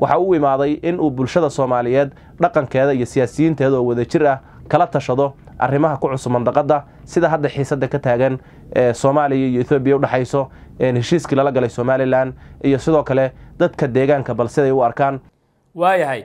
waxa u imaaday in uu bulshada soomaaliyeed dhaqankeeda iyo siyaasiyiinteeda oo wadajir ah kala tashado arrimaha ku cusub mandaqada sida hadda xiisadda ka taagan ee soomaaliya iyo ethoobiya udhexayso heshiiskii lala galay somalilan iyo sidoo kale dadka deegaanka bal siday u arkaan waayahay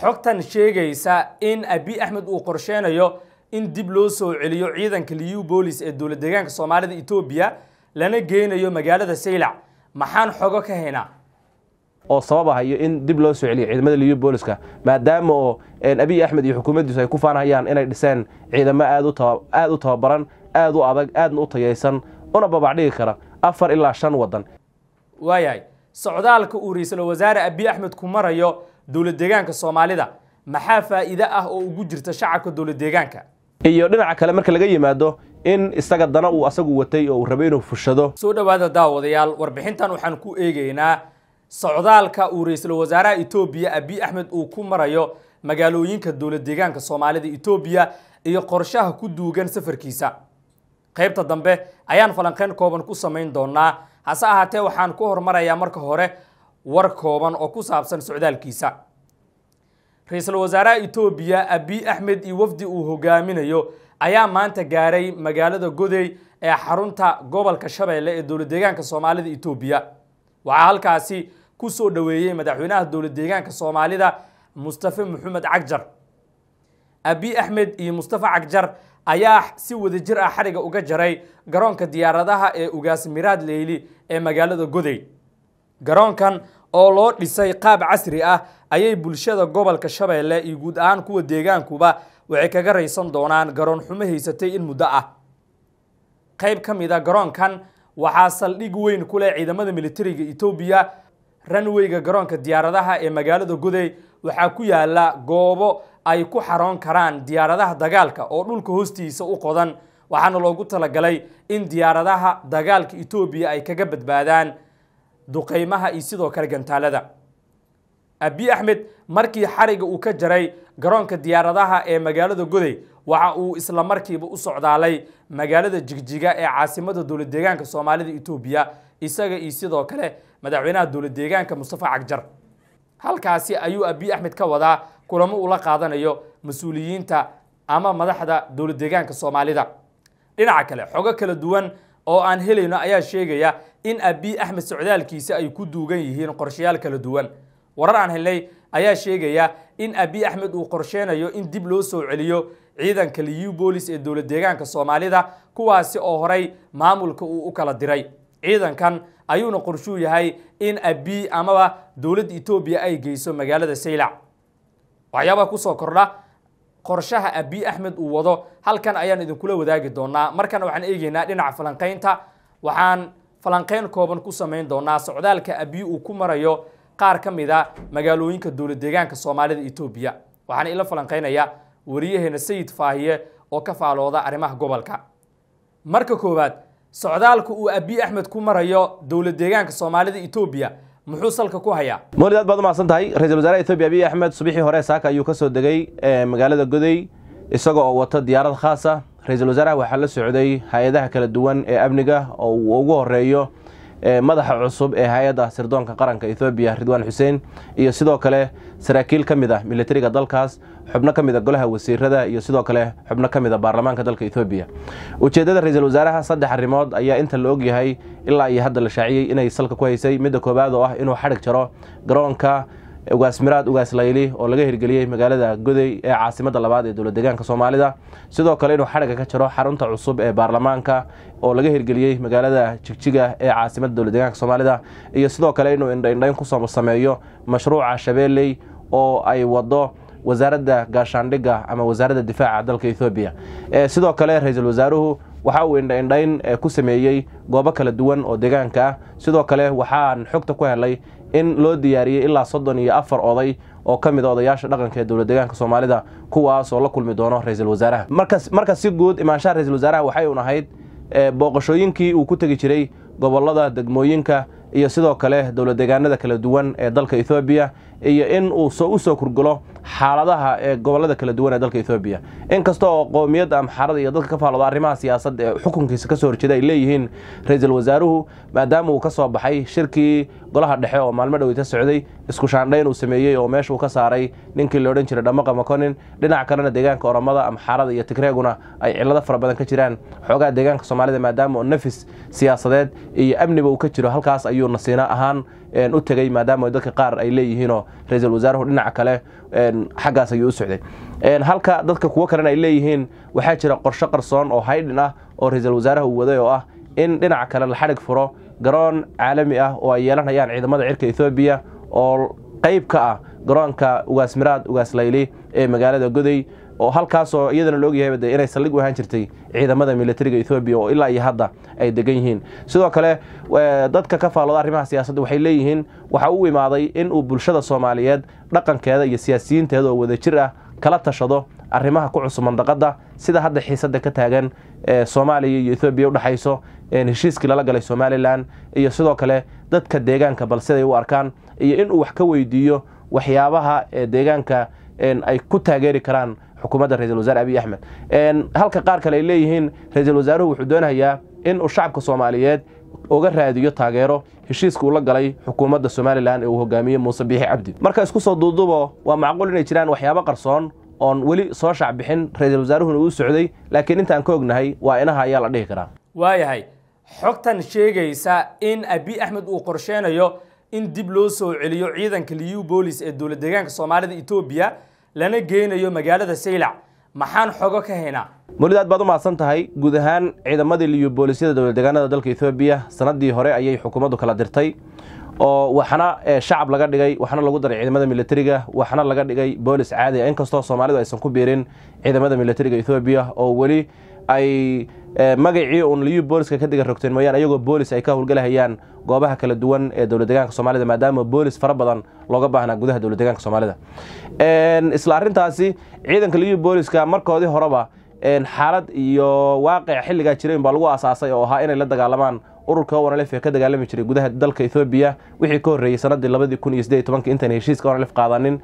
xogtan sheegaysa in abi axmed uu qorsheynayo in dib loo soo celiyo ciidanka liu boolis ee dowlad deegaanka soomaalida etoobiya lana geynayo magaalada saylac maxaan xogo ka haynaa oo sababahayo in dib loo soo celiyo ciidamada liubooliska maadaama oo abiy axmed iyo xukuumaddiisu ay ku faanhayaan inay dhiseen ciidamo aad u tababaran aad u adag aadna u tayaysan una babacdhigi kara afar ilaa shan waddan waayahay socdaalka uu ra iisal wasaare abiy axmed ku marayo dowlad deegaanka soomaalida maxaa faa'iide ah oo ugu jirta shacabka dowlad deegaanka iyo dhinaca kale marka laga yimaado in isaga dana uu asagu watay oo uu rabay inuu fushado soo dhowaada daawadayaal warbixintan waxaan ku eegaynaa socdaalka uu ra-iisul wasaaraha etoobiya abiy axmed uu ku marayo magaalooyinka dowlad deegaanka soomaalida etoobiya iyo qorshaha ku duugan safarkiisa qaybta dambe ayaan falanqeyn kooban ku samayn doonaa hase ahaatee waxaan ku hormarayaa marka hore war kooban oo ku saabsan socdaalkiisa ra-iisul wasaaraha etoobiya abiy axmed iyo wafdi uu hogaaminayo ayaa maanta gaaray magaalada godey ee xarunta gobolka shabeelle ee dowlad deegaanka soomaalida etoobiya waxaa halkaasi kusoo dhaweeyey madaxweynaha dowla deegaanka soomaalida mustafe maxamed cagjar abi axmed iyo mustafa cagjar ayaa si wadajir ah xariga uga jaray garoonka diyaaradaha ee ugaas miraad leyli ee magaalada goday garoonkan oo loo dhisay qaab casri ah ayay bulshada gobolka shabeelle iyo guud ahaan kuwa deegaankuba waxay kaga raysan doonaan garoon xumo haysatay in muddo ah qayb ka mid a ah garoonkan waxaa saldhig weyn ku leh ciidamada militariga etoobiya ranweyga garoonka diyaaradaha ee magaalada goday waxaa ku yaalla goobo ay ku xaroon karaan diyaaradaha dagaalka oo dhulka hoostiisa u qodan waxaana loogu talagalay in diyaaradaha dagaalka etoobiya ay kaga badbaadaan duqeymaha iyo sidoo kale gantaalada abiy axmed markii xariga uu ka jaray garoonka diyaaradaha ee magaalada goday waxa uu isla markiiba u socdaalay magaalada jigjiga ee caasimada dowlad deegaanka soomaalida etoobiya isaga iyo sidoo kale madaxweynaha dowla deegaanka mustafa cagjar halkaasi ayuu abiy axmed ka wadaa kulamo ula qaadanayo mas-uuliyiinta ama madaxda dowla deegaanka soomaalida dhinaca kale xogo kala duwan oo aan helayno ayaa sheegaya in abiy axmed socdaalkiisa ay ku duugan yihiin qorshayaal kala duwan warar aan helnay ayaa sheegaya in abiy axmed uu qorsheynayo in dib loo soo celiyo ciidanka liyu boolis ee dowla deegaanka soomaalida kuwaasi oo horay maamulka uu u kala diray ciidankan ayuuna qorshuu yahay in abi amaba dowladda etoobiya ay geyso magaalada saylac waxyaabaha kusoo kordha qorshaha abi axmed uu wado halkan ayaan idinkula wadaagi doonaa markana waxaan eegeynaa dhinaca falanqaynta waxaan falanqayn kooban ku samayn doonaa socdaalka abi uu ku marayo qaar ka mid a magaalooyinka dowlad deegaanka soomaalida etoobiya waxaan ila falanqaynaya wariyaheena sayid faahiye oo ka faalooda arrimaha gobolka marka koowaad socdaalka uu abiy axmed ku marayo dowlad deegaanka soomaalida etoobiya muxuu salka ku hayaa mawlid aad baad umahadsan tahay ra-isul wasaaraha etoobiya abiy axmed subixii hore saaka ayuu ka soo degay magaalada goday isaga oo wata diyaarad khaasa ra-iisul wasaaraha waxaa la socday hay-adaha kala duwan ee amniga oo uu ugu horeeyo madaxa cusub ee hay-adda sirdoonka qaranka ethoobiya ridwaan xuseen iyo sidoo kale saraakiil ka mid ah militariga dalkaas xubno ka mid a ah golaha wasiirada iyo sidoo kale xubno ka mid a ah baarlamaanka dalka ethoobiya ujeeddada ra-iisul wasaaraha saddex arrimood ayaa inta la og yahay ilaa iyo hadda la shaaciyey inay salka ku haysay midda koowaad oo ah inuu xadhig jaro garoonka ugaas miraad ugaas layli oo laga hirgeliyey magaalada goday ee caasimada labaad ee dowlad deegaanka soomaalida sidoo kale inuu xadhiga ka jiro xarunta cusub ee baarlamaanka oo laga hirgeliyey magaalada jigjiga ee caasimada dowlad deegaanka soomaalida iyo sidoo kale inuu indhaindhayn ku sameeyo mashruuca shabeelley oo ay wado wasaaradda gaashaandhigga ama wasaaradda difaaca dalka ethoobiya sidoo kale ra-iisul wasaaruhu waxa uu indhaindhayn ku sameeyey goobo kala duwan oo deegaanka ah sidoo kale waxaan xogta ku helay in loo diyaariyey ilaa soddon iyo afar oday oo ka mid a ah odayaasha dhaqanka ee dowla deegaanka soomaalida kuwaasoo la kulmi doono ra-iisul wasaaraha marka si guud imaanshaha ra-isul wasaaraha waxay un ahayd eh, booqashooyinkii uu ku tegi jiray gobollada degmooyinka iyo sidoo kale dowla deegaanada kala duwan ee dalka ethoobiya iyo in uu u soo kurgulo xaaladaha ee eh, gobollada kala duwan ee dalka ethoobiya inkasta oo qowmiyadda amxaarada iyo dadka ka faalooda arrimaha siyaasadda ee xukunkiisa ka soo horjeeda ay leeyihiin ra-iisul wasaaruhu maadaama uu ka soo baxay shirkii golaha dhexe oo maalmo dhaweyta socday isku shaandhayn uu sameeyey oo meeshuu ka saaray ninkii loodhan jiray dhamaqa makonin dhinac kalena deegaanka oromada amxaarada iyo tigreeguna ay cillado fara badan ka jiraan xoogaa deegaanka soomaalida maadaama oo nafis siyaasadeed iyo amniba uu ka jiro halkaas ayuu nasiina ahaan u tegey maadaama dadka qaar ay leeyihiinoo ra iisal wasaaruhu dhinaca kale xaggaas ayuu u socday halka dadka kuwo kalena ay leeyihiin waxaa jira qorsho qarsoon oo haydhin ah oo ra-iisul wasaaraha uu waday oo ah in dhinaca kale la xadhig furo garoon caalami ah oo ay yeelanayaan ciidamada cirka ethoobiya oo qayb ka ah garoonka ugaasmiraad ugaaslayli ee magaalada goday oo halkaasoo iyadana la ogyahay de inay saldhig u ahaan jirtay ciidamada milatariga ethoobiya oo ilaa iyo hadda ay degan yihiin sidoo kale dadka ka faallooda arrimaha siyaasadda waxay leeyihiin waxa u imaaday inuu bulshada soomaaliyeed dhaqankeeda iyo siyaasiyiinteeda oo wadajir ah kala tashado arrimaha ku cusub mandaqada sida hadda xiisada ka taagan soomaaliya iyo ethoobiya udhexayso heshiiskii lala galay somalilan iyo sidoo kale dadka deegaanka bal siday u arkaan iyo inuu wax ka weydiiyo waxyaabaha deegaanka ay ku taageeri karaan xukuumadda ra-isul wasaare abiy axmed halka qaar kale ay leeyihiin ra-iisul wasaaruhu wuxuu doonayaa inuu shacabka soomaaliyeed uga raadiyo taageero heshiiska uu la galay xukuumadda somalilan ee uu hogaamiye muuse biixi cabdi marka isku soo duudubo waa macquul inay jiraan waxyaabo qarsoon oon weli soo shaacbixin ra-iisul wasaaruhuna uu socday laakiin intaan ka ognahay waa inaha ayaa la dhihi karaa waayahay xogtan sheegaysa in abi axmed uu qorsheynayo in dib loo soo celiyo ciidanka liyu boolis ee dowlad deegaanka soomaalida etoobiya lana geynayo magaalada saylac maxaan xogo ka haynaa mulid aad baad u mahadsan tahay guud ahaan ciidamadii liyu boolisyada dowlad deegaanada dalka ethoobiya sanadii hore ayay xukuumaddu kala dirtay oo waxna eh, shacab laga dhigay waxna lagu daray ciidamada milatariga waxna laga dhigay boolis caadi ah. inkastoo soomaalidu aysan ku biirin ciidamada milatariga ethoobiya oo weli ay eh, magacii un liyu booliska ka diga rogteen mooyaan ayagoo boolis ay ka howlgalahayaan goobaha kala duwan ee dowladdegaanka soomaalida maadaama boolis fara badan looga baahnaa gudaha dowladdegaanka soomaalida isla arrintaasi ciidanka liyu booliska markoodii horeba xaalad iyo waaqic xilligaa jirayn baa lagu aasaasay oo ahaa inay la dagaalamaan ururka owanlef ee ka dagaalami jiray gudaha dalka ethoobiya wixii ka horreeyey sanadii labadii kun iyo sideed tobanka intaan heshiiska owanlef qaadanin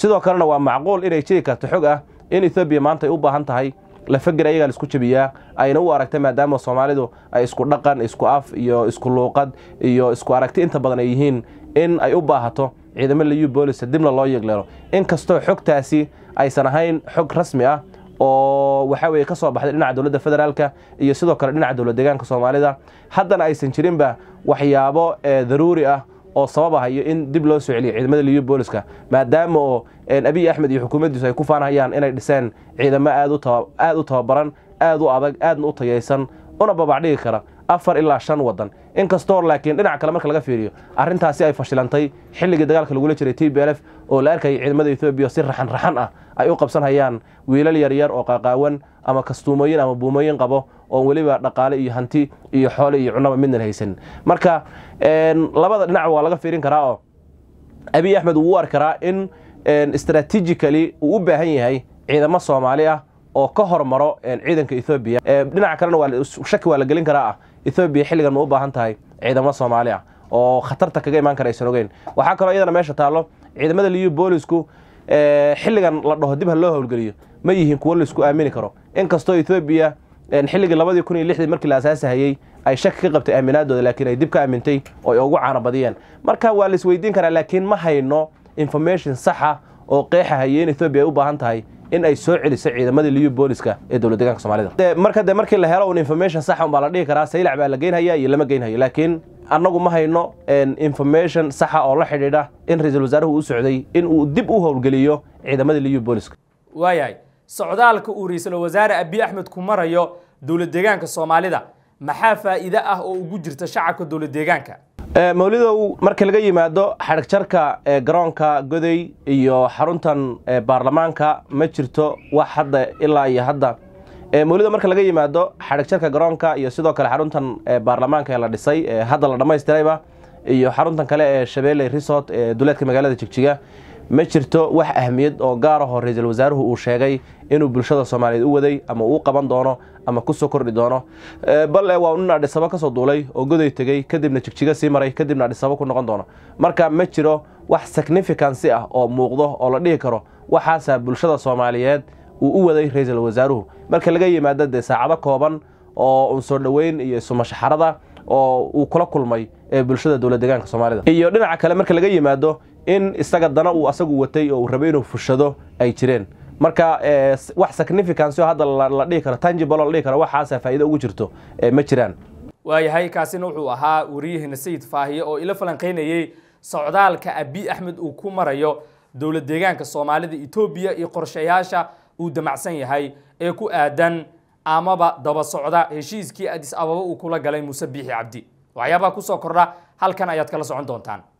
sidoo kalena waa macquul inay jiri karto xog ah in ethoobiya maanta ay u baahan tahay lafager ayagaa la isku jabiyaa ayna u aragta maadaama soomaalidu ay isku dhaqan isku af iyo isku luuqad iyo isku aragti inta badan ay yihiin in ay u baahato ciidamo la u boolisa dibna loo yeegleelo in kastoo xogtaasi aysan ahayn xog rasmi ah oo waxa weye ka soo baxday dhinaca dowladda federaalka iyo sidoo kale dhinaca dowlad deegaanka soomaalida haddana aysan jirinba waxyaabo eh, daruuri ah oo sabab ah iyo in dib loo soo celiyo ciidamada liyu booliska maadaama oo eh, abiy axmed iyo xukuumaddiisu ay ku faanhayaan inay dhiseen ciidamo aad u tababaran aad u adag aadna u tayaysan una babacdhigi kara afar ilaa shan wadan inkastoo laakiin dhinac kale marka laga fiiriyo arrintaasi ay fashilantay xilligii dagaalka lagula jiray t b l oo la arkayay ciidamada etoobiya si raxan raxan ah ay u qabsanhayaan wiilal yaryar oo qaaqaawan ama kastuumooyin ama buumooyin qabo oon weliba dhaqaale iyo hanti iyo xoole iyo cunaba midnan haysan marka labada dhinac waa laga fiirin karaa oo abiy axmed uu u arkaraa in strategically uu u baahan yahay ciidamo soomaali ah oo ka hormaro ciidanka ethoobiya dhinaca kalena shaki waa la gelin karaa ah ethoobiya xilligan ma u baahan tahay ciidamo soomaali ah oo khatarta kaga imaan kara aysan ogeyn waxaa kaloo iyadana meesha taallo ciidamada liyu boolisku Eh, xilligan la dhaho dib ha loo howlgeliyo ma yihiin kuwo laisku aamini karo inkastoo etoobiya xilligii labadii kun iyo lixdii markii la asaasahayey ay shaki ka qabtay aaminaadooda laakiin ay dib ka aamintay oo ay ugu badiyeen marka waa laisweydiin karaa laakiin ma hayno information saxa oo qeexa hayein ethoobiya ay u baahan tahay in ay soo celiso ciidamadii liyu booliska ee dowla deegaanka soomaalida marka de markii la helo un information sax un baa la dhihi karaa saylac baa la geynhayaa iyo lama geynhayo laakiin annagu ma hayno information saxa oo la xidhiidha in ra-iisul wasaaruhu u socday in uu dib u howlgeliyo ciidamadii liyu booliska waayahay socdaalka uu ra-iisul wasaare abi axmed ku marayo dowla deegaanka soomaalida maxaa faa'iide ah oo ugu jirta shacabka dowla deegaanka Eh, mawlidow marka laga yimaado xadhigjarka eh, garoonka goday iyo xaruntan eh, baarlamaanka ma jirto wax hadda ilaa iyo hadda mawlidow marka laga yimaado xadhigjarka garoonka iyo sidoo kale xaruntan baarlamaanka ee la dhisay ee hadda la dhammaystirayba iyo xaruntan kale ee shabeelle resort ee duleedka magaalada jigjiga ma jirto wax ahmiyad oo gaar ahoo ra-iisul wasaaruhu uu sheegay inuu bulshada soomaaliyeed u waday ama uu qaban doono ama ku soo kordhi doono bale waa nin adhisabo ka soo duulay oo goday tegey kadibna jigjiga sii maray kadibna adhisabo ku noqon doono marka ma jiro wax significancy ah oo muuqdo oo la dhihi karo waxaasaa bulshada soomaaliyeed uu u waday ra-iisul wasaaruhu marka laga yimaado dee saacado kooban oo unsoo dhoweyn iyo sumashaxarada oo uu kula kulmay ee bulshada dowla deegaanka soomaalida iyo dhinaca kale marka laga yimaado in isaga dana uu asagu watay oo uu rabay inuu fushado ay jireen marka eh, wax significancy oo hadda la dhihi karo tangibl oo la dhihi karo waxaasa faa'iido ugu jirto eh, ma jiraan waayahay kaasina wuxuu ahaa wariyaheena sayid faahiye oo ila falanqaynayey socdaalka abi axmed uu ku marayo dowlad deegaanka soomaalida etoobiya iyo qorshayaasha uu damacsan yahay ee ku aadan amaba daba socda heshiiskii adis ababa uu kula galay muuse biixi cabdi waxyaabaha kusoo kordha halkan ayaad kala socon doontaan